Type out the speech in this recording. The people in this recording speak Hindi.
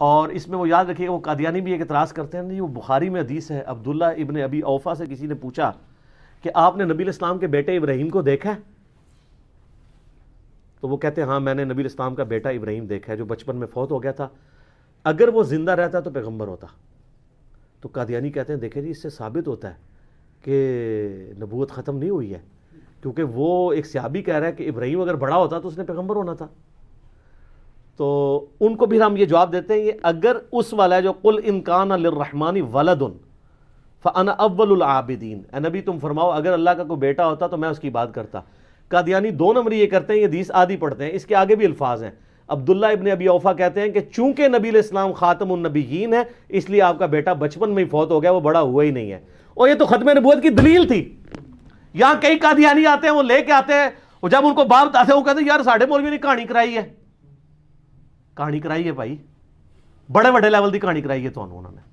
और इसमें वो याद रखिएगा वो कादियानी भी एक इतराज़ करते हैं नहीं वो बुखारी में हदीस है अब्दुल्ला इबन अबी औफा से किसी ने पूछा कि आपने नबी इस्लाम के बेटे इब्राहिम को देखा है तो वो कहते हैं हाँ मैंने नबी इस्लाम का बेटा इब्राहिम देखा है जो बचपन में फौत हो गया था अगर वो ज़िंदा रहता तो पैगम्बर होता तो कादियानी कहते हैं देखे जी इससे साबित होता है कि नबूत ख़त्म नहीं हुई है क्योंकि वो एक सियाबी कह रहा है कि इब्राहिम अगर बड़ा होता तो उसने पैगम्बर होना था तो उनको भी हम ये जवाब देते हैं ये अगर उस वाला है जो कुल इनकान अलरहमानी वलदन फ़ाना अव्वलआबिदीन ए नबी तुम फरमाओ अगर अल्लाह का कोई बेटा होता तो मैं उसकी बात करता कादियानी दो नंबर ये करते हैं ये दीस आदि पढ़ते हैं इसके आगे भी अल्फाज हैं अब्दुल्ला इबन अबी औफ़ा कहते हैं कि चूंकि नबी इस्लाम ख़ातम उन्नबीन है इसलिए आपका बेटा बचपन में ही फौत हो गया वो बड़ा हुआ ही नहीं है और ये तो ख़त्म नबूत की दलील थी यहाँ कई कादियानी आते हैं वो लेके आते हैं और जब उनको बाप आते हैं वो कहते हैं यार साढ़े मौलवी ने कहानी कराई है ਕਹਾਣੀ ਕਰਾਈ ਹੈ ਭਾਈ ਬੜੇ ਵੱਡੇ ਲੈਵਲ ਦੀ ਕਹਾਣੀ ਕਰਾਈ ਹੈ ਤੁਹਾਨੂੰ ਉਹਨਾਂ ਨੇ